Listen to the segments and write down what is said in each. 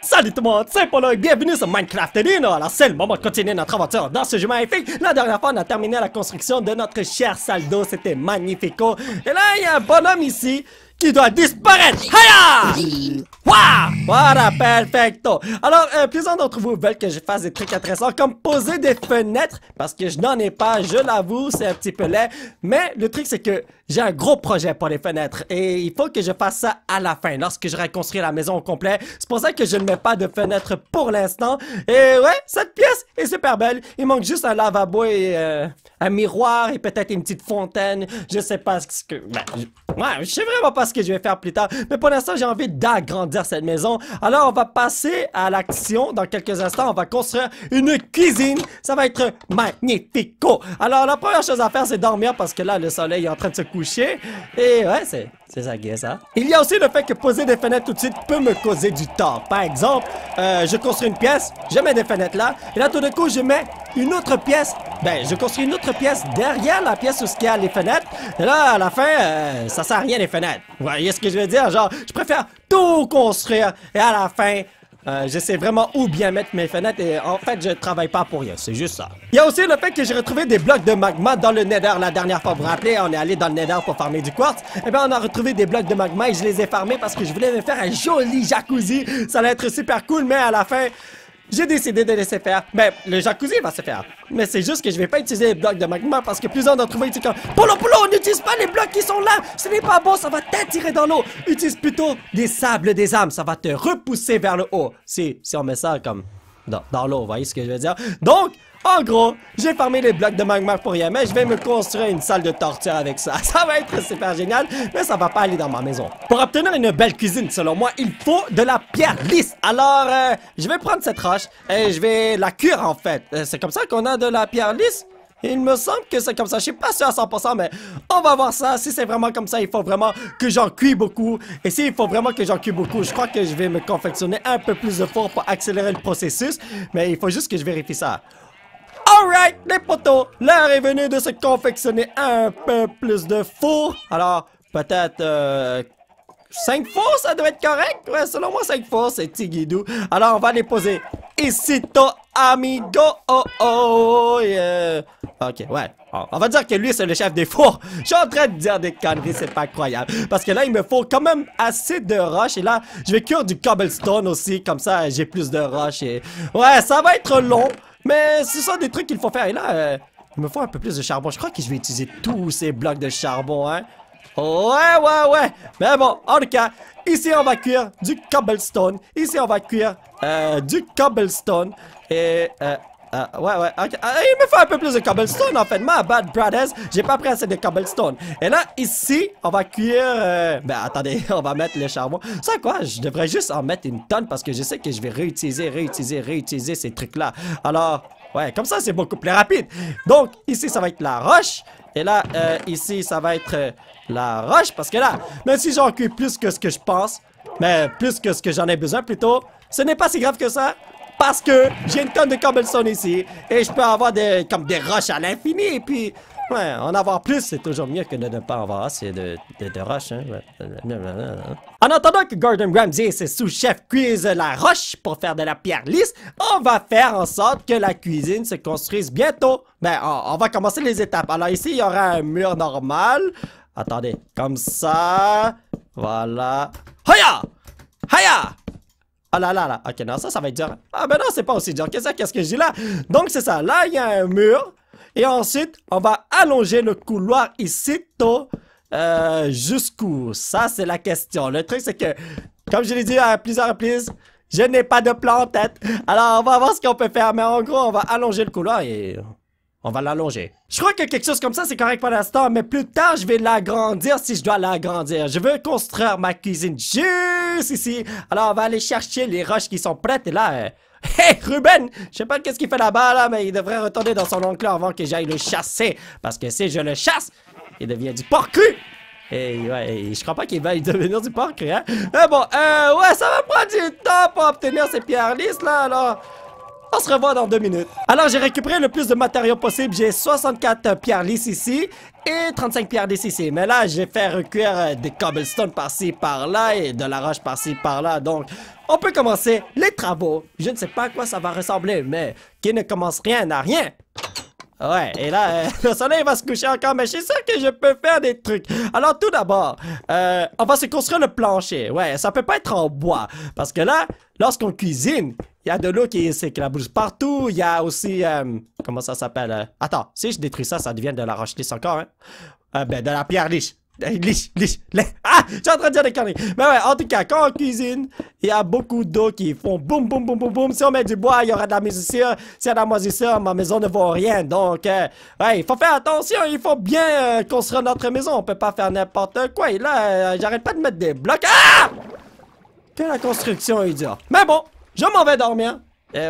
Salut tout le monde, c'est Polo et bienvenue sur Minecraft Arena! Alors c'est le moment de continuer notre aventure dans ce jeu magnifique! La dernière fois on a terminé la construction de notre cher saldo, c'était magnifique Et là il y a un bonhomme ici qui doit disparaître. Haya! Voilà, perfecto! Alors, euh, plusieurs d'entre vous veulent que je fasse des trucs intéressants comme poser des fenêtres parce que je n'en ai pas, je l'avoue, c'est un petit peu laid. Mais le truc, c'est que j'ai un gros projet pour les fenêtres et il faut que je fasse ça à la fin, lorsque je construit la maison au complet. C'est pour ça que je ne mets pas de fenêtres pour l'instant. Et ouais, cette pièce est super belle. Il manque juste un lavabo et euh, un miroir et peut-être une petite fontaine. Je sais pas ce que... Ben, je... Ouais, je sais vraiment pas que je vais faire plus tard. Mais pour l'instant, j'ai envie d'agrandir cette maison. Alors, on va passer à l'action. Dans quelques instants, on va construire une cuisine. Ça va être magnifique Alors, la première chose à faire, c'est dormir parce que là, le soleil est en train de se coucher. Et ouais, c'est... C'est ça, ça. Il y a aussi le fait que poser des fenêtres tout de suite peut me causer du tort. Par exemple, euh, je construis une pièce, je mets des fenêtres là, et là, tout d'un coup, je mets une autre pièce. Ben, je construis une autre pièce derrière la pièce où il y a les fenêtres. Et là, à la fin, euh, ça sert à rien les fenêtres. Vous voyez ce que je veux dire? Genre, je préfère tout construire et à la fin, euh, je sais vraiment où bien mettre mes fenêtres et en fait, je travaille pas pour rien, c'est juste ça. Il y a aussi le fait que j'ai retrouvé des blocs de magma dans le Nether la dernière fois. Vous vous rappelez, on est allé dans le Nether pour farmer du quartz. Et eh bien, on a retrouvé des blocs de magma et je les ai farmés parce que je voulais me faire un joli jacuzzi. Ça allait être super cool, mais à la fin, j'ai décidé de laisser faire. mais ben, le jacuzzi va se faire. Mais c'est juste que je vais pas utiliser les blocs de magma parce que plusieurs d'entre vous disent comme... Polo Polo, n'utilise pas les blocs qui sont là. Ce n'est pas bon, ça va t'attirer dans l'eau. Utilise plutôt des sables des âmes, ça va te repousser vers le haut. Si, si on met ça comme dans, dans l'eau, voyez ce que je veux dire? Donc, en gros, j'ai farmé les blocs de magma pour rien, mais je vais me construire une salle de torture avec ça. Ça va être super génial, mais ça va pas aller dans ma maison. Pour obtenir une belle cuisine, selon moi, il faut de la pierre lisse. Alors, euh, je vais prendre cette roche et je vais la cuire, en fait. Euh, c'est comme ça qu'on a de la pierre lisse? Il me semble que c'est comme ça. Je suis pas sûr à 100%, mais on va voir ça. Si c'est vraiment comme ça, il faut vraiment que j'en cuis beaucoup. Et s'il faut vraiment que j'en cuis beaucoup, je crois que je vais me confectionner un peu plus de four pour accélérer le processus. Mais il faut juste que je vérifie ça. Alright, les potos, l'heure est venue de se confectionner un peu plus de four. Alors, peut-être... Euh, 5 fours ça doit être correct. Ouais, selon moi, 5 fours c'est Tigidou. Alors, on va les poser ici, amigo. Oh, oh, yeah. Ok, ouais. On va dire que lui, c'est le chef des fours. Je suis en train de dire des conneries, c'est pas croyable. Parce que là, il me faut quand même assez de roches. Et là, je vais cuire du cobblestone aussi. Comme ça, j'ai plus de roches. Et... Ouais, ça va être long. Mais ce sont des trucs qu'il faut faire. Et là, euh, il me faut un peu plus de charbon. Je crois que je vais utiliser tous ces blocs de charbon, hein. Ouais, ouais, ouais. Mais bon, en tout cas, ici on va cuire du cobblestone. Ici on va cuire euh, du cobblestone. Et... Euh, euh ouais, ouais, ah, il me faut un peu plus de cobblestone, en fait. Ma bad brothers, j'ai pas pris assez de cobblestone. Et là, ici, on va cuire... Euh... Ben, attendez, on va mettre le charbon. Ça quoi? Je devrais juste en mettre une tonne parce que je sais que je vais réutiliser, réutiliser, réutiliser ces trucs-là. Alors, ouais, comme ça, c'est beaucoup plus rapide. Donc, ici, ça va être la roche. Et là, euh, ici, ça va être euh, la roche. Parce que là, même si j'en cuis plus que ce que je pense, mais plus que ce que j'en ai besoin plutôt, ce n'est pas si grave que ça. Parce que j'ai une tonne de cobblestone ici. Et je peux avoir des, comme des roches à l'infini. Et puis, Ouais, en avoir plus, c'est toujours mieux que de ne pas en avoir assez de, de, roche. Hein. En attendant que Gordon Ramsay et ses sous-chefs cuisent la roche pour faire de la pierre lisse, on va faire en sorte que la cuisine se construise bientôt. Ben, on, va commencer les étapes. Alors ici, il y aura un mur normal. Attendez, comme ça. Voilà. Haya! Haya! Ah là là là, ok, non, ça, ça va être dur. Ah ben non, c'est pas aussi dur que ça, qu'est-ce que j'ai là? Donc c'est ça, là, il y a un mur. Et ensuite, on va allonger le couloir ici tôt. Euh, jusqu'où? Ça, c'est la question. Le truc, c'est que, comme je l'ai dit à plusieurs reprises, je n'ai pas de plan en tête. Alors, on va voir ce qu'on peut faire. Mais en gros, on va allonger le couloir et on va l'allonger. Je crois que quelque chose comme ça, c'est correct pour l'instant, mais plus tard, je vais l'agrandir si je dois l'agrandir. Je veux construire ma cuisine juste ici. Alors, on va aller chercher les roches qui sont prêtes. Et là, Ruben! Je sais pas qu'est-ce qu'il fait là-bas, là, mais il devrait retourner dans son enclos avant que j'aille le chasser. Parce que si je le chasse, il devient du porc cru! Et ouais, je crois pas qu'il va devenir du porc, hein? Mais bon, euh, ouais, ça va prendre du temps pour obtenir ces pierres lisses, là, alors... On se revoit dans deux minutes. Alors, j'ai récupéré le plus de matériaux possible. J'ai 64 pierres lisses ici et 35 pierres lisses ici. Mais là, j'ai fait recuire euh, des cobblestones par-ci, par-là et de la roche par-ci, par-là. Donc, on peut commencer les travaux. Je ne sais pas à quoi ça va ressembler, mais qui ne commence rien n'a rien. Ouais, et là, euh, le soleil va se coucher encore, mais je suis sûr que je peux faire des trucs. Alors, tout d'abord, euh, on va se construire le plancher. Ouais, ça peut pas être en bois. Parce que là, lorsqu'on cuisine, il y a de l'eau qui s'éclabousse partout. Il y a aussi... Euh, comment ça s'appelle? Euh, attends, si je détruis ça, ça devient de la roche lisse encore, hein? Euh, ben, de la pierre lisse. Liche, liche, liche. Ah, je en train de dire des conneries. Mais ben ouais, en tout cas, quand on cuisine, il y a beaucoup d'eau qui font boum, boum, boum, boum, boum. Si on met du bois, il y aura de la moisissure. Si y a de la moisissure, ma maison ne vaut rien. Donc, euh, ouais, il faut faire attention. Il faut bien euh, construire notre maison. On peut pas faire n'importe quoi. Et là, euh, j'arrête pas de mettre des blocs. Ah! Que la construction est dure. Mais bon, je m'en vais dormir. Et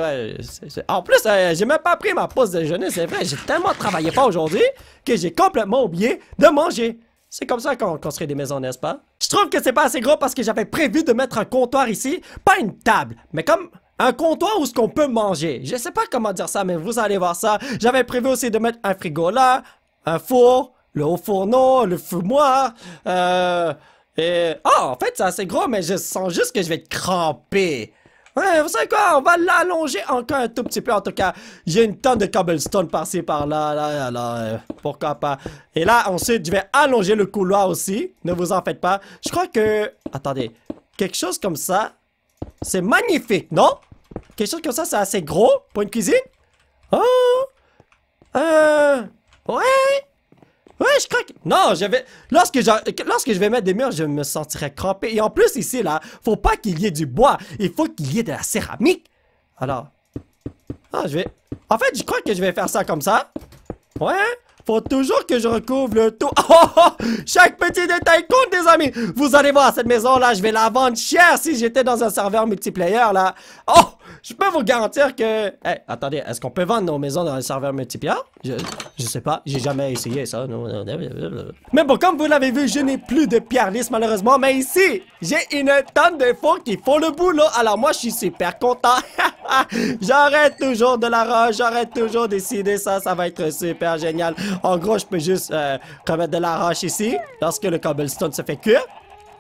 En plus, euh, j'ai même pas pris ma pause déjeuner, c'est vrai. J'ai tellement travaillé pas aujourd'hui que j'ai complètement oublié de manger. C'est comme ça qu'on construit des maisons, n'est-ce pas? Je trouve que c'est pas assez gros parce que j'avais prévu de mettre un comptoir ici. Pas une table, mais comme un comptoir où ce qu'on peut manger. Je sais pas comment dire ça, mais vous allez voir ça. J'avais prévu aussi de mettre un frigo là, un four, le haut fourneau, le fumoir, euh... Et... Oh, en fait, c'est assez gros, mais je sens juste que je vais être crampé. Ouais, vous savez quoi, on va l'allonger encore un tout petit peu. En tout cas, j'ai une tonne de cobblestone par-ci, par-là, là, là, là, pourquoi pas. Et là, ensuite, je vais allonger le couloir aussi. Ne vous en faites pas. Je crois que... Attendez, quelque chose comme ça, c'est magnifique, non? Quelque chose comme ça, c'est assez gros pour une cuisine? Oh! Euh... Ouais! Ouais, je crois que... Non, je Lorsque, Lorsque je vais mettre des murs, je me sentirai crampé. Et en plus, ici, là, faut pas qu'il y ait du bois. Il faut qu'il y ait de la céramique. Alors. Ah, je vais. En fait, je crois que je vais faire ça comme ça. Ouais. Faut toujours que je recouvre le tout. Oh, oh, oh, chaque petit détail compte, les amis. Vous allez voir, cette maison-là, je vais la vendre cher si j'étais dans un serveur multiplayer, là. Oh, je peux vous garantir que... Eh, attendez, est-ce qu'on peut vendre nos maisons dans un serveur multiplayer? Je, je sais pas, j'ai jamais essayé ça. Mais bon, comme vous l'avez vu, je n'ai plus de pierre lisse malheureusement, mais ici, j'ai une tonne de fonds qui font le boulot, alors moi je suis super content. j'arrête toujours de la roche, j'arrête toujours décidé ça, ça va être super génial. En gros, je peux juste euh, remettre de la roche ici, lorsque le cobblestone se fait cuire.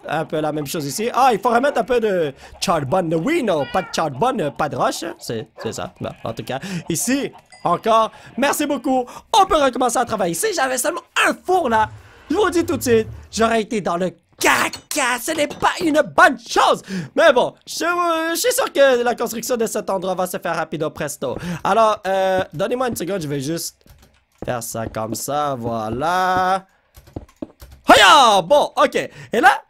Un peu la même chose ici. Ah, il faut remettre un peu de charbon. Oui, non, pas de charbon, euh, pas de roche. C'est ça. en tout cas, ici, encore, merci beaucoup. On peut recommencer à travailler. Si j'avais seulement un four là, je vous dis tout de suite, j'aurais été dans le caca. Ce n'est pas une bonne chose. Mais bon, je, suis sûr que la construction de cet endroit va se faire rapido presto. Alors, euh, donnez-moi une seconde, je vais juste faire ça comme ça. Voilà. Hiya! Bon, ok. Et là,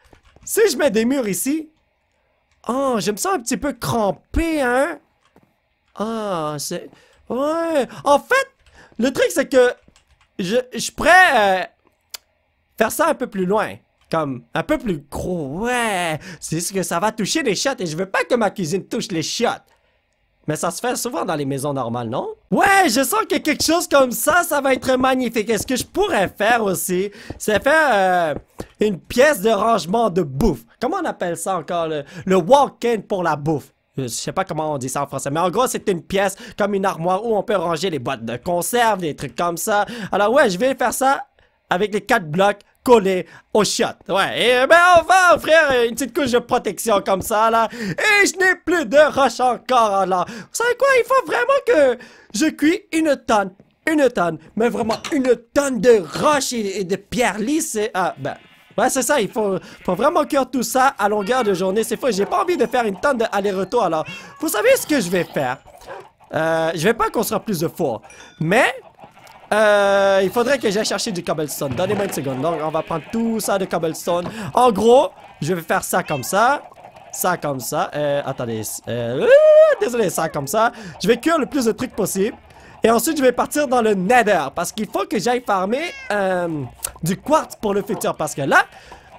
si je mets des murs ici... Oh, ah, je me sens un petit peu crampé, hein? Ah, oh, c'est... Ouais. En fait, le truc, c'est que je, je pourrais euh, faire ça un peu plus loin. Comme un peu plus gros. Ouais. C'est ce que ça va toucher les chiottes et je veux pas que ma cuisine touche les chiottes. Mais ça se fait souvent dans les maisons normales, non? Ouais, je sens que quelque chose comme ça, ça va être magnifique. est ce que je pourrais faire aussi, c'est faire euh, une pièce de rangement de bouffe. Comment on appelle ça encore? Le, le walk-in pour la bouffe. Euh, je sais pas comment on dit ça en français, mais en gros, c'est une pièce comme une armoire où on peut ranger les boîtes de conserve, des trucs comme ça. Alors ouais, je vais faire ça avec les quatre blocs collés au shot. Ouais, et euh, ben on va offrir une petite couche de protection comme ça, là. Et je n'ai plus de roche encore, là. Vous savez quoi, il faut vraiment que je cuis une tonne. Une tonne, mais vraiment une tonne de roche et, de pierres lisses. ah, ben, Ouais, c'est ça, il faut, faut vraiment cuire tout ça à longueur de journée. C'est faux, j'ai pas envie de faire une tonne d'aller-retour, alors. Vous savez ce que je vais faire? Euh, je vais pas construire plus de four mais euh, il faudrait que j'aille chercher du cobblestone. Donnez-moi une seconde. Donc, on va prendre tout ça de cobblestone. En gros, je vais faire ça comme ça. Ça comme ça. Euh, attendez. Euh, euh, désolé, ça comme ça. Je vais cuire le plus de trucs possible. Et ensuite, je vais partir dans le nether. Parce qu'il faut que j'aille farmer euh, du quartz pour le futur. Parce que là,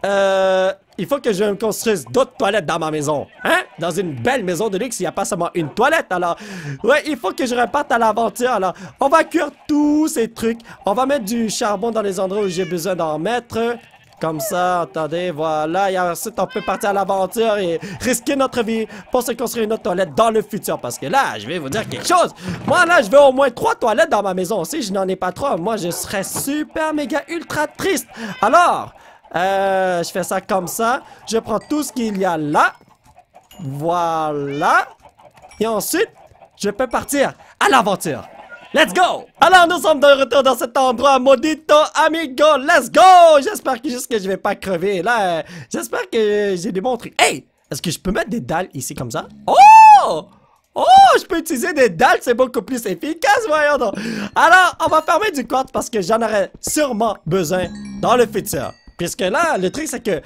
euh, il faut que je me construise d'autres toilettes dans ma maison. Hein? Dans une belle maison de luxe, il n'y a pas seulement une toilette, alors... Ouais, il faut que je reparte à l'aventure, alors... On va cuire tous ces trucs. On va mettre du charbon dans les endroits où j'ai besoin d'en mettre. Comme ça, attendez, voilà. Et ensuite, on peut partir à l'aventure et risquer notre vie pour se construire une autre toilette dans le futur. Parce que là, je vais vous dire quelque chose. Moi, là, je veux au moins trois toilettes dans ma maison. Si je n'en ai pas trois, moi, je serais super, méga, ultra triste. Alors... Euh, je fais ça comme ça. Je prends tout ce qu'il y a là. Voilà. Et ensuite, je peux partir à l'aventure. Let's go! Alors, nous sommes de retour dans cet endroit maudito, amigo! Let's go! J'espère que juste que je vais pas crever, là. J'espère que j'ai démontré... Hey! Est-ce que je peux mettre des dalles ici, comme ça? Oh! Oh! Je peux utiliser des dalles, c'est beaucoup plus efficace, voyons donc! Alors, on va fermer du quartz parce que j'en aurai sûrement besoin dans le futur. Puisque là, le truc, c'est que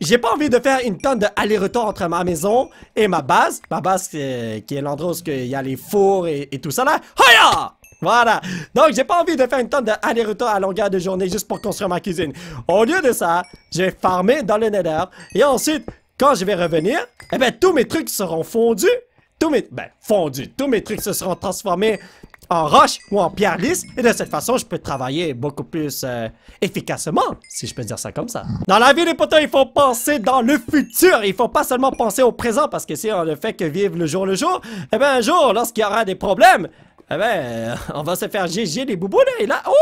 j'ai pas envie de faire une tonne d'aller-retour entre ma maison et ma base. Ma base, qui est l'endroit où il y a les fours et, tout ça là. Voilà. Donc, j'ai pas envie de faire une tonne d'aller-retour à longueur de journée juste pour construire ma cuisine. Au lieu de ça, je vais farmer dans le nether. Et ensuite, quand je vais revenir, eh ben, tous mes trucs seront fondus. Tous mes... Ben, fondus. Tous mes trucs se seront transformés en roche ou en pierre lisse, et de cette façon, je peux travailler beaucoup plus euh, efficacement, si je peux dire ça comme ça. Dans la vie, les potins, il faut penser dans le futur, il faut pas seulement penser au présent, parce que si on ne fait que vivre le jour le jour, eh ben un jour, lorsqu'il y aura des problèmes, eh ben, on va se faire giger les bouboules là, et là... Oh!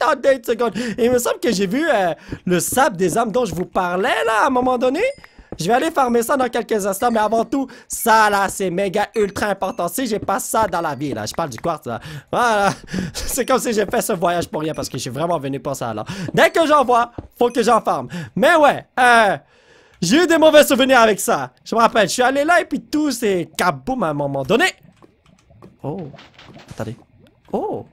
Attendez une seconde! il me semble que j'ai vu euh, le sable des âmes dont je vous parlais, là, à un moment donné. Je vais aller farmer ça dans quelques instants, mais avant tout, ça là, c'est méga ultra important. Si j'ai pas ça dans la vie, là, je parle du quartz, là. Voilà. c'est comme si j'ai fait ce voyage pour rien parce que je suis vraiment venu pour ça, là. Dès que j'en vois, faut que j'en farme. Mais ouais, euh... J'ai eu des mauvais souvenirs avec ça. Je me rappelle, je suis allé là et puis tout c'est kaboum à un moment donné. Oh, attendez. Oh.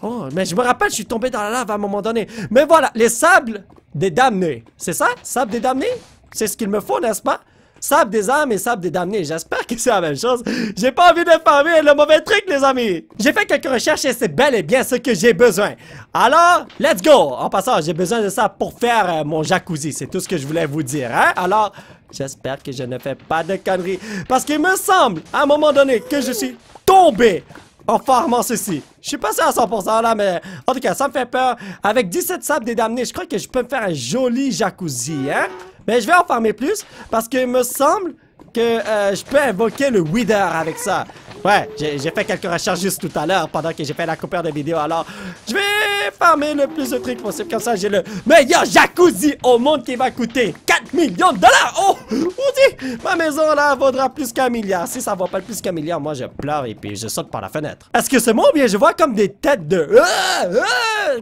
Oh, mais je me rappelle, je suis tombé dans la lave à un moment donné. Mais voilà, les sables des damnés. C'est ça Sable des damnés c'est ce qu'il me faut, n'est-ce pas? Sable des âmes et sable des damnés. J'espère que c'est la même chose. J'ai pas envie de farmer le mauvais truc, les amis. J'ai fait quelques recherches et c'est bel et bien ce que j'ai besoin. Alors, let's go. En passant, j'ai besoin de ça pour faire euh, mon jacuzzi. C'est tout ce que je voulais vous dire, hein? Alors, j'espère que je ne fais pas de conneries. Parce qu'il me semble, à un moment donné, que je suis tombé en farmant ceci. Je suis passé à 100% là, mais en tout cas, ça me fait peur. Avec 17 sables des damnés, je crois que je peux me faire un joli jacuzzi, hein? Mais ben, je vais en farmer plus parce que me semble que euh, je peux invoquer le Wither avec ça. Ouais, j'ai fait quelques recherches juste tout à l'heure pendant que j'ai fait la coupure de vidéo. Alors, je vais farmer le plus de trucs possible. Comme ça, j'ai le meilleur jacuzzi au monde qui va coûter 4 millions de dollars. Oh, dit ma maison là vaudra plus qu'un milliard. Si ça vaut pas plus qu'un milliard, moi je pleure et puis je saute par la fenêtre. Est-ce que c'est moi ou bien je vois comme des têtes de... Euh, euh,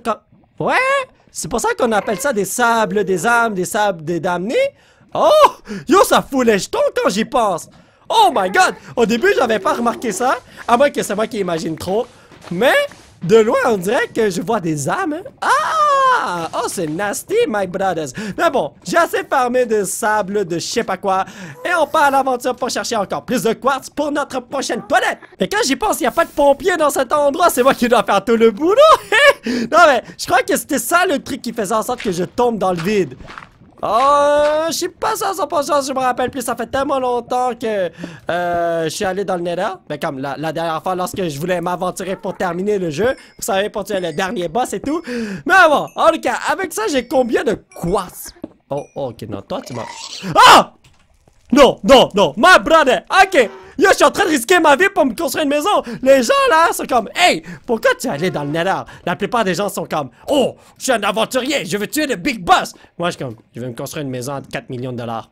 comme... Ouais c'est pour ça qu'on appelle ça des sables des âmes, des sables des damnés. Oh! Yo, ça fout les jetons quand j'y pense! Oh my god! Au début, j'avais pas remarqué ça, à moins que c'est moi qui imagine trop. Mais, de loin, on dirait que je vois des âmes. Hein. Ah! Oh, c'est nasty, my brothers. Mais bon, j'ai assez farmé de sable, de je sais pas quoi. Et on part à l'aventure pour chercher encore plus de quartz pour notre prochaine toilette. Et quand j'y pense, il n'y a pas de pompier dans cet endroit. C'est moi qui dois faire tout le boulot. non, mais je crois que c'était ça le truc qui faisait en sorte que je tombe dans le vide. Oh, je sais pas ça, chance, je me rappelle plus. Ça fait tellement longtemps que euh, je suis allé dans le Nether. Mais comme la, dernière fois, lorsque je voulais m'aventurer pour terminer le jeu, vous savez, pour tuer le dernier boss et tout. Mais bon, en tout cas, avec ça, j'ai combien de quoi? Oh, ok, non, toi, tu m'as... Ah! Non, non, non. My brother. OK. Yo, je suis en train de risquer ma vie pour me construire une maison. Les gens, là, sont comme, hey, pourquoi tu es allé dans le nether? La plupart des gens sont comme, oh, je suis un aventurier, je veux tuer le big boss. Moi, je suis comme, je veux me construire une maison à 4 millions de dollars.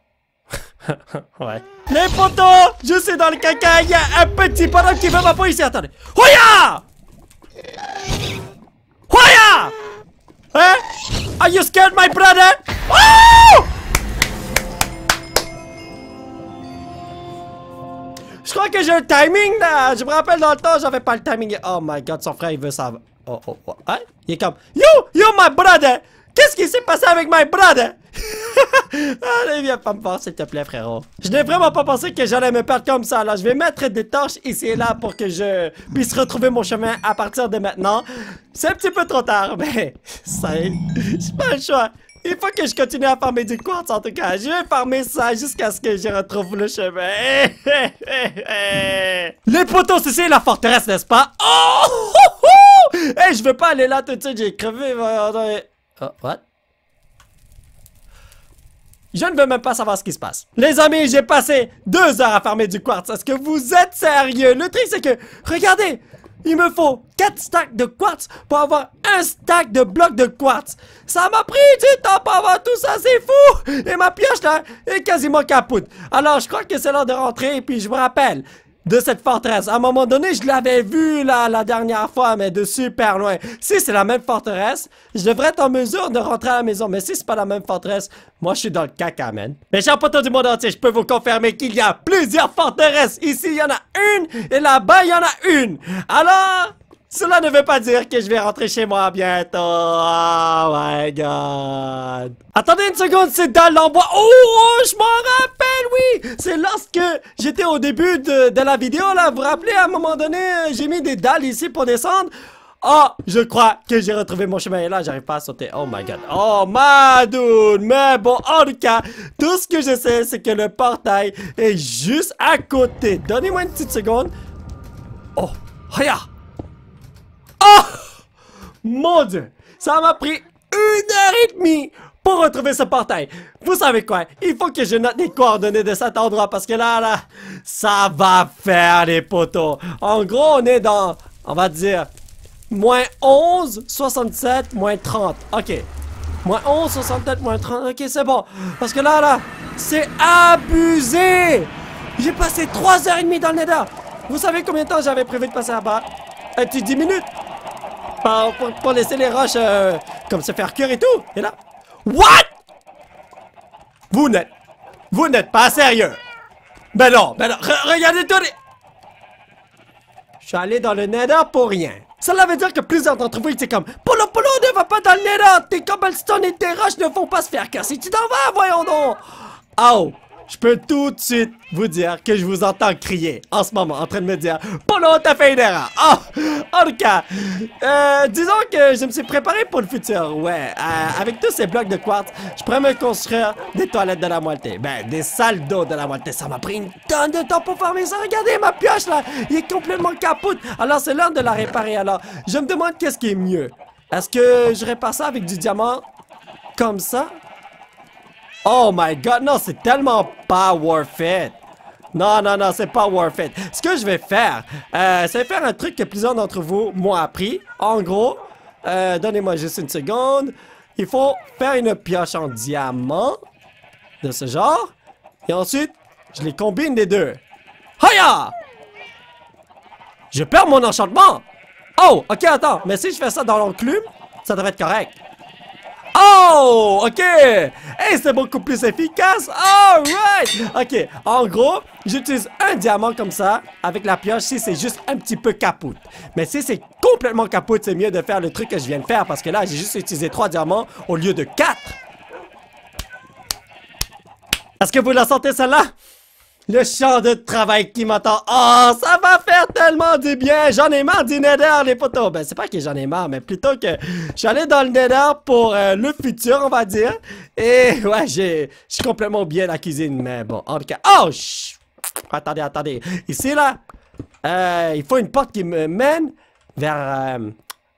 ouais. Les potos, je suis dans le caca, il y a un petit bonhomme qui veut ma ici. Attendez. Hoya! Hoya! Hein? Are you scared, my brother? Ah! Je crois que j'ai le timing là? Je me rappelle dans le temps, j'avais pas le timing. Oh my god, son frère il veut ça. Oh oh oh. Hein? Il est comme Yo, yo my brother! Qu'est-ce qui s'est passé avec my brother? Allez, ah, viens pas me voir, s'il te plaît, frérot. Je n'ai vraiment pas pensé que j'allais me perdre comme ça, là. Je vais mettre des torches ici et là pour que je puisse retrouver mon chemin à partir de maintenant. C'est un petit peu trop tard, mais ça y J'ai pas le choix. Il faut que je continue à farmer du quartz, en tout cas. Je vais farmer ça jusqu'à ce que je retrouve le chemin. Les poteaux, c'est la forteresse, n'est-ce pas? Oh! Eh, je veux pas aller là tout de suite, j'ai crevé. Oh, what? Je ne veux même pas savoir ce qui se passe. Les amis, j'ai passé deux heures à farmer du quartz. Est-ce que vous êtes sérieux? Le truc, c'est que, regardez, il me faut 4 stacks de quartz pour avoir un stack de blocs de quartz. Ça m'a pris du temps pour avoir tout ça, c'est fou! Et ma pioche là est quasiment capote. Alors je crois que c'est l'heure de rentrer et puis je vous rappelle, de cette forteresse. À un moment donné, je l'avais vu là, la dernière fois, mais de super loin. Si c'est la même forteresse, je devrais être en mesure de rentrer à la maison. Mais si c'est pas la même forteresse, moi je suis dans le caca, man. Mais chers potos du monde entier, je peux vous confirmer qu'il y a plusieurs forteresses. Ici, il y en a une, et là-bas, il y en a une. Alors... Cela ne veut pas dire que je vais rentrer chez moi bientôt. Oh my god. Attendez une seconde, c'est dans en bois. Oh, oh, je m'en rappelle, oui. C'est lorsque j'étais au début de, de, la vidéo, là. Vous vous rappelez, à un moment donné, j'ai mis des dalles ici pour descendre. Oh, je crois que j'ai retrouvé mon chemin. Et là, j'arrive pas à sauter. Oh my god. Oh, my dude. Mais bon, en tout cas, tout ce que je sais, c'est que le portail est juste à côté. Donnez-moi une petite seconde. Oh, regarde. Oh! Mon Dieu! Ça m'a pris une heure et demie pour retrouver ce portail. Vous savez quoi? Il faut que je note les coordonnées de cet endroit parce que là, là, ça va faire les poteaux. En gros, on est dans, on va dire, moins 11, 67, moins 30. OK. Moins 11, 67, moins 30. OK, c'est bon. Parce que là, là, c'est abusé! J'ai passé 3h30 dans le nether. Vous savez combien de temps j'avais prévu de passer là-bas? Un euh, petit 10 minutes. Pour, laisser les roches euh, comme se faire cuire et tout. Et là, what? Vous n'êtes, vous n'êtes pas sérieux. Ben non, ben non, regardez tous Les... Je suis allé dans le Nether pour rien. Cela veut dire que plusieurs d'entre vous étaient comme Polo Polo ne va pas dans le Nether, tes cobblestones et tes roches ne vont pas se faire Si tu t'en vas, voyons donc. Oh, je peux tout de suite vous dire que je vous entends crier en ce moment, en train de me dire « Polo, t'as fait une erreur! Oh! » ah! En tout cas, euh, disons que je me suis préparé pour le futur, ouais. Euh, avec tous ces blocs de quartz, je pourrais me construire des toilettes de la moitié. Ben, des salles d'eau de la moitié. Ça m'a pris une tonne de temps pour former ça. Regardez ma pioche, là! Il est complètement capote. Alors, c'est l'heure de la réparer. Alors, je me demande qu'est-ce qui est mieux. Est-ce que je répare ça avec du diamant comme ça? Oh my god, non, c'est tellement pas worth it. Non, non, non, c'est pas worth it. Ce que je vais faire, euh, c'est faire un truc que plusieurs d'entre vous m'ont appris. En gros, euh, donnez-moi juste une seconde. Il faut faire une pioche en diamant de ce genre. Et ensuite, je les combine les deux. Hiya! Je perds mon enchantement! Oh, ok, attends. Mais si je fais ça dans l'enclume, ça devrait être correct. Oh! OK! et c'est beaucoup plus efficace! Alright! OK, en gros, j'utilise un diamant comme ça avec la pioche si c'est juste un petit peu capote. Mais si c'est complètement capote, c'est mieux de faire le truc que je viens de faire parce que là, j'ai juste utilisé trois diamants au lieu de quatre. Est-ce que vous la sentez celle-là? Le champ de travail qui m'attend. Oh, ça va faire tellement du bien. J'en ai marre du nether, les potos. Ben, c'est pas que j'en ai marre, mais plutôt que j'allais dans le nether pour euh, le futur, on va dire. Et ouais, j'ai, suis complètement bien la cuisine, mais bon, en tout cas. Oh, attendez, attendez. Ici, là, euh, il faut une porte qui me mène vers, euh,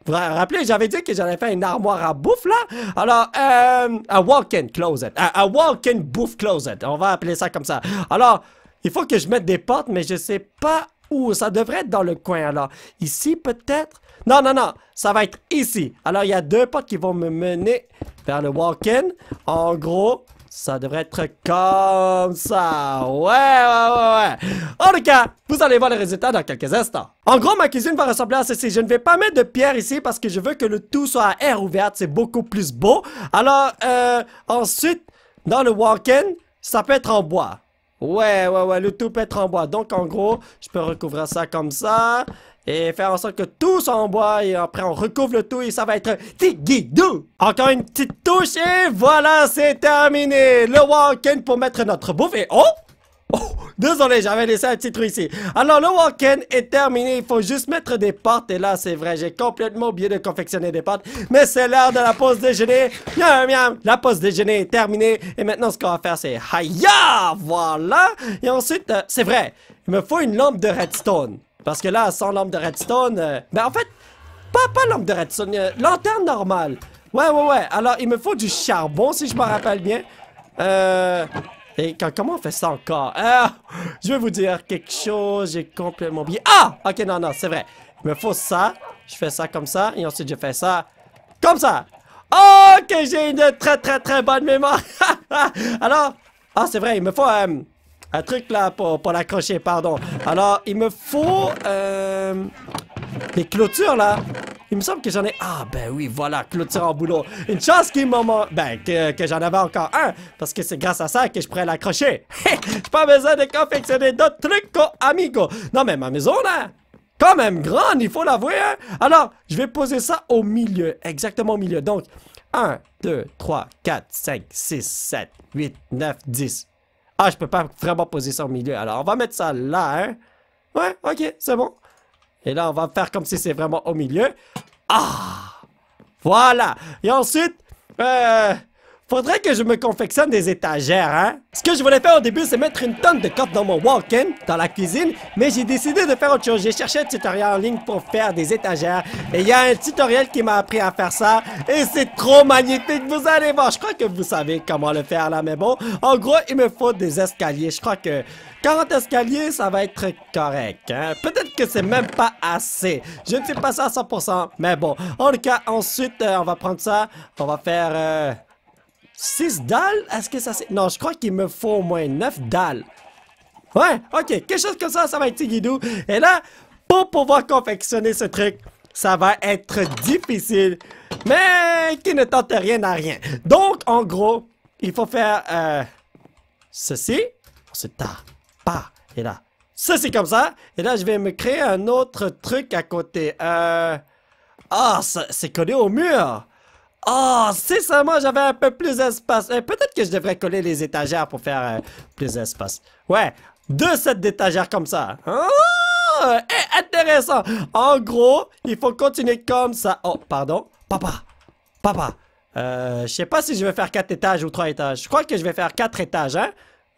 vous vous rappelez, j'avais dit que j'allais faire une armoire à bouffe, là? Alors, euh, un walk-in closet. Un, walk-in bouffe closet. On va appeler ça comme ça. Alors, il faut que je mette des portes, mais je sais pas où. Ça devrait être dans le coin, alors. Ici, peut-être? Non, non, non. Ça va être ici. Alors, il y a deux portes qui vont me mener vers le walk-in. En gros, ça devrait être comme ça. Ouais, ouais, ouais, ouais. En tout cas, vous allez voir les résultats dans quelques instants. En gros, ma cuisine va ressembler à ceci. Je ne vais pas mettre de pierre ici parce que je veux que le tout soit à air ouverte. C'est beaucoup plus beau. Alors, euh, ensuite, dans le walk-in, ça peut être en bois. Ouais, ouais, ouais, le tout peut être en bois. Donc, en gros, je peux recouvrir ça comme ça et faire en sorte que tout bois, et après on recouvre le tout et ça va être tigidou. Encore une petite touche et voilà, c'est terminé. Le walk-in pour mettre notre bouffe oh! Oh, désolé, j'avais laissé un petit trou ici. Alors, le walk-in est terminé. Il faut juste mettre des portes Et là, c'est vrai, j'ai complètement oublié de confectionner des portes. Mais c'est l'heure de la pause déjeuner. Miam, miam. La pause déjeuner est terminée. Et maintenant, ce qu'on va faire, c'est... Haya! Voilà! Et ensuite, euh, c'est vrai, il me faut une lampe de redstone. Parce que là, sans lampe de redstone... Euh, ben en fait, pas, pas lampe de redstone, euh, lanterne normale. Ouais, ouais, ouais. Alors, il me faut du charbon, si je me rappelle bien. Euh... Et comment on fait ça encore? Ah, je vais vous dire quelque chose, j'ai complètement oublié. Ah! Ok, non, non, c'est vrai. Il me faut ça. Je fais ça comme ça, et ensuite je fais ça comme ça. Ok, j'ai une très, très, très bonne mémoire. Alors, ah, c'est vrai, il me faut... Euh, un truc là pour, l'accrocher, pardon. Alors, il me faut euh, des clôtures là. Il me semble que j'en ai... Ah, ben oui, voilà, clôture en boulot. Une chance qu'il m'en... Ben, que, j'en avais encore un, parce que c'est grâce à ça que je pourrais l'accrocher. J'ai pas besoin de confectionner d'autres trucs, amigo. Non, mais ma maison, là, quand même grande, il faut l'avouer, hein? Alors, je vais poser ça au milieu, exactement au milieu. Donc, 1, 2, 3, 4, 5, 6, 7, 8, 9, 10, ah, je peux pas vraiment poser ça au milieu. Alors, on va mettre ça là, hein? Ouais, ok, c'est bon. Et là, on va faire comme si c'est vraiment au milieu. Ah! Voilà! Et ensuite, euh, Faudrait que je me confectionne des étagères, hein? Ce que je voulais faire au début, c'est mettre une tonne de cartes dans mon walk-in, dans la cuisine, mais j'ai décidé de faire autre chose. J'ai cherché un tutoriel en ligne pour faire des étagères, et il y a un tutoriel qui m'a appris à faire ça, et c'est trop magnifique, vous allez voir. Je crois que vous savez comment le faire, là, mais bon, en gros, il me faut des escaliers. Je crois que 40 escaliers, ça va être correct, hein? Peut-être que c'est même pas assez. Je ne sais pas ça à 100%, mais bon. En tout cas, ensuite, euh, on va prendre ça, on va faire... Euh, 6 dalles? Est-ce que ça c'est... Non, je crois qu'il me faut au moins 9 dalles. Ouais, ok, quelque chose comme ça, ça va être Tigidou. Et là, pour pouvoir confectionner ce truc, ça va être difficile, mais qui ne tente rien à rien. Donc, en gros, il faut faire euh, ceci. tard pas. Et là, ceci comme ça. Et là, je vais me créer un autre truc à côté. Euh... Ah, c'est collé au mur. Oh, c'est moi j'avais un peu plus d'espace. Eh, peut-être que je devrais coller les étagères pour faire euh, plus d'espace. Ouais, deux sets d'étagères comme ça. Oh! intéressant. En gros, il faut continuer comme ça. Oh, pardon. Papa. Papa. Euh, je sais pas si je vais faire quatre étages ou trois étages. Je crois que je vais faire quatre étages, hein?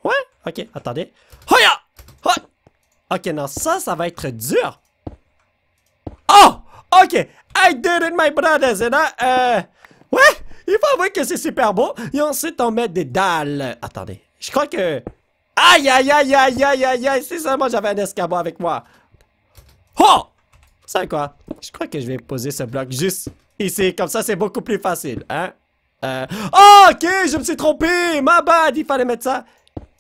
Ouais? Ok, attendez. Hoya! Oh! Ok, non, ça, ça va être dur. Oh! Ok. I did it, my brothers. And euh... Ouais, il faut avouer que c'est super beau. Et ensuite, on met des dalles. Attendez, je crois que... Aïe, aïe, aïe, aïe, aïe, aïe, aïe. Si seulement j'avais un escabeau avec moi. Oh! C'est quoi? Je crois que je vais poser ce bloc juste ici. Comme ça, c'est beaucoup plus facile, hein? Euh... ok, je me suis trompé. Ma bad, il fallait mettre ça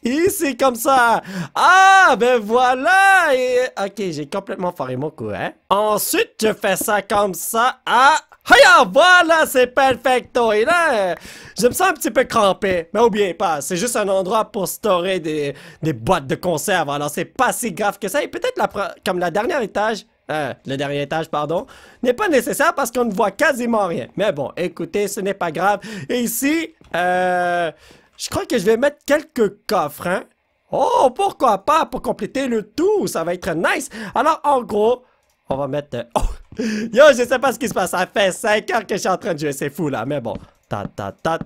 Ici, comme ça. Ah, ben voilà. ok, j'ai complètement foiré mon coup, hein. Ensuite, je fais ça comme ça. Ah, voilà, c'est perfecto. Et là, je me sens un petit peu crampé. Mais oubliez pas, c'est juste un endroit pour storer des, boîtes de conserve. Alors, c'est pas si grave que ça. Et peut-être la, comme la dernière étage, euh, le dernier étage, pardon, n'est pas nécessaire parce qu'on ne voit quasiment rien. Mais bon, écoutez, ce n'est pas grave. Et ici, euh, je crois que je vais mettre quelques coffres, hein? Oh, pourquoi pas pour compléter le tout, ça va être nice. Alors, en gros, on va mettre... Oh. Yo, je sais pas ce qui se passe, ça fait 5 heures que je suis en train de jouer, c'est fou là, mais bon. Ta ta ta.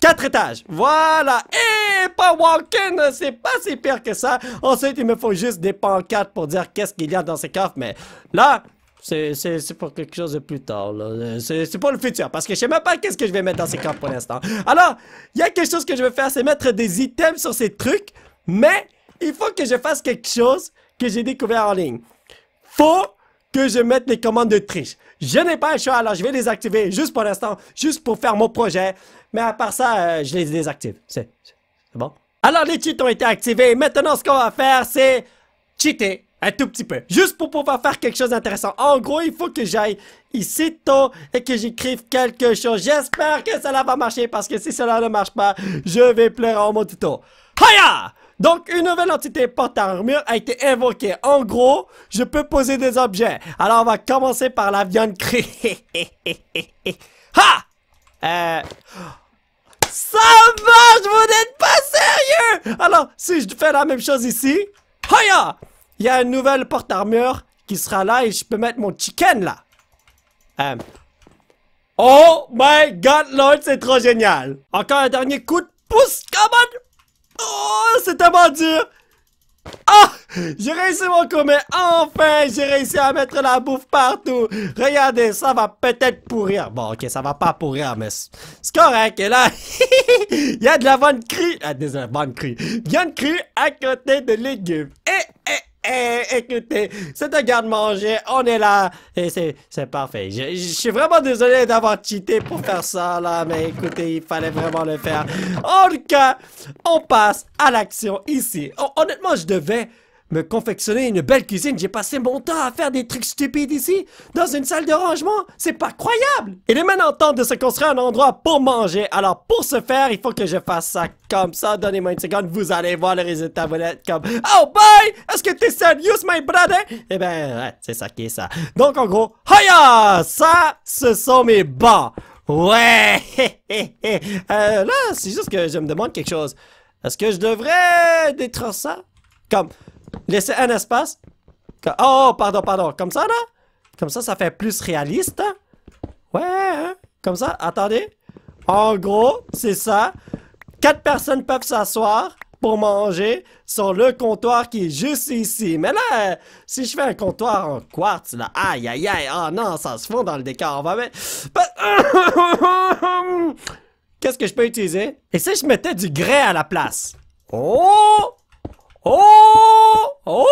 Quatre étages, voilà. Et pas walk-in, c'est pas si pire que ça. Ensuite, il me faut juste des pancartes pour dire qu'est-ce qu'il y a dans ces coffres, mais là, c'est pour quelque chose de plus tard, là. C'est pour le futur, parce que je sais même pas qu'est-ce que je vais mettre dans ces camps pour l'instant. Alors, il y a quelque chose que je veux faire, c'est mettre des items sur ces trucs, mais il faut que je fasse quelque chose que j'ai découvert en ligne. Faut que je mette les commandes de triche. Je n'ai pas le choix, alors je vais les activer juste pour l'instant, juste pour faire mon projet. Mais à part ça, euh, je les désactive. C'est bon? Alors, les cheats ont été activés. Maintenant, ce qu'on va faire, c'est cheater un tout petit peu. Juste pour pouvoir faire quelque chose d'intéressant. En gros, il faut que j'aille ici tôt et que j'écrive quelque chose. J'espère que cela va marcher parce que si cela ne marche pas, je vais pleurer en mon tuto. HAYA! Donc, une nouvelle entité porte-armure a été invoquée. En gros, je peux poser des objets. Alors, on va commencer par la viande crue. ha! Euh... Ça marche! Vous n'êtes pas sérieux! Alors, si je fais la même chose ici... Haya! Il y a une nouvelle porte-armure qui sera là et je peux mettre mon chicken là. Hein. Oh my god, Lord, c'est trop génial. Encore un dernier coup de pouce, comment? Oh, c'est tellement dur. Ah! J'ai réussi mon coup, mais enfin, j'ai réussi à mettre la bouffe partout. Regardez, ça va peut-être pourrir. Bon, ok, ça va pas pourrir, mais c'est correct. Et là, il y a de la bonne crue. Ah, euh, désolé, euh, bonne crue. Viande crue à côté de légumes. Eh, eh. Eh, écoutez, c'est un garde-manger, on est là, et c'est parfait. Je, suis vraiment désolé d'avoir cheaté pour faire ça, là, mais écoutez, il fallait vraiment le faire. En tout cas, on passe à l'action ici. Honnêtement, je devais me confectionner une belle cuisine. J'ai passé mon temps à faire des trucs stupides ici, dans une salle de rangement. C'est pas croyable! Il est maintenant temps de se construire un endroit pour manger. Alors, pour ce faire, il faut que je fasse ça comme ça. Donnez-moi une seconde, vous allez voir le résultat. Vous êtes comme, oh boy! Est-ce que t'es sérieux, my brother? Eh ben, c'est ça qui est ça. Donc, en gros, hiya! Ça, ce sont mes bas. Ouais! euh, là, c'est juste que je me demande quelque chose. Est-ce que je devrais détruire ça? Comme, Laissez un espace. Oh, pardon, pardon. Comme ça, là? Comme ça, ça fait plus réaliste. Hein? Ouais, hein? Comme ça, attendez. En gros, c'est ça. Quatre personnes peuvent s'asseoir pour manger sur le comptoir qui est juste ici. Mais là, si je fais un comptoir en quartz, là, aïe, aïe, aïe, oh non, ça se fond dans le décor. On va mettre... Qu'est-ce que je peux utiliser? Et si je mettais du grès à la place? Oh! Oh! Oh!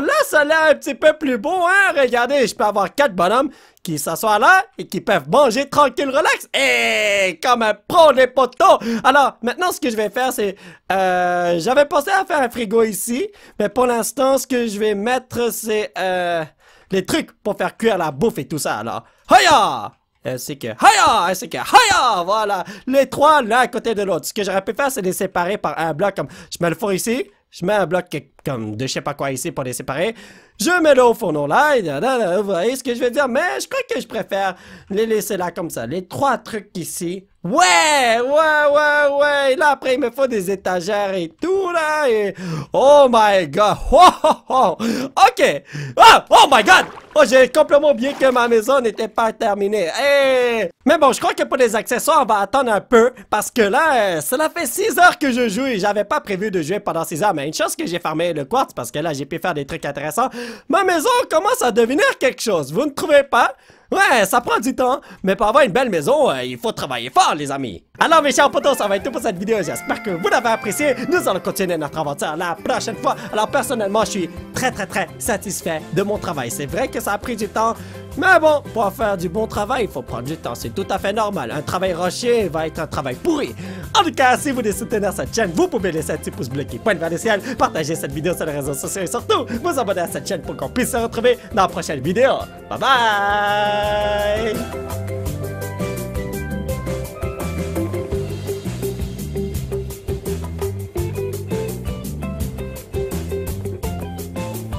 Là, ça a l'air un petit peu plus beau, hein? Regardez, je peux avoir quatre bonhommes qui s'assoient là et qui peuvent manger tranquille, relax. Et eh, comme un pro des poteaux. Alors, maintenant, ce que je vais faire, c'est... Euh, J'avais pensé à faire un frigo ici, mais pour l'instant, ce que je vais mettre, c'est... Euh, les trucs pour faire cuire la bouffe et tout ça, alors. Hiya! ainsi que Haya, ainsi que Haya, voilà, les trois l'un à côté de l'autre. Ce que j'aurais pu faire, c'est les séparer par un bloc, comme je mets le four ici, je mets un bloc comme de je sais pas quoi ici pour les séparer je mets l'eau au fourneau là, vous voyez ce que je veux dire, mais je crois que je préfère les laisser là comme ça. Les trois trucs ici. Ouais, ouais, ouais, ouais. là, après, il me faut des étagères et tout, là. Et... Oh my god. Oh, oh, oh, OK. Ah, oh my god. Oh, j'ai complètement bien que ma maison n'était pas terminée. Hey. Eh. Mais bon, je crois que pour les accessoires, on va attendre un peu. Parce que là, euh, cela fait six heures que je joue et j'avais pas prévu de jouer pendant six heures. Mais une chose que j'ai fermé le quartz parce que là, j'ai pu faire des trucs intéressants. Ma maison commence à devenir quelque chose, vous ne trouvez pas? Ouais, ça prend du temps, mais pour avoir une belle maison, euh, il faut travailler fort, les amis. Alors, mes chers potos, ça va être tout pour cette vidéo. J'espère que vous l'avez apprécié. Nous allons continuer notre aventure la prochaine fois. Alors, personnellement, je suis très, très, très satisfait de mon travail. C'est vrai que ça a pris du temps, mais bon, pour faire du bon travail, il faut prendre du temps, c'est tout à fait normal. Un travail rocher va être un travail pourri. En tout cas, si vous voulez soutenir cette chaîne, vous pouvez laisser un petit pouce bleu qui pointe vers le ciel, Partagez cette vidéo sur les réseaux sociaux et surtout vous abonner à cette chaîne pour qu'on puisse se retrouver dans la prochaine vidéo. Bye bye ơi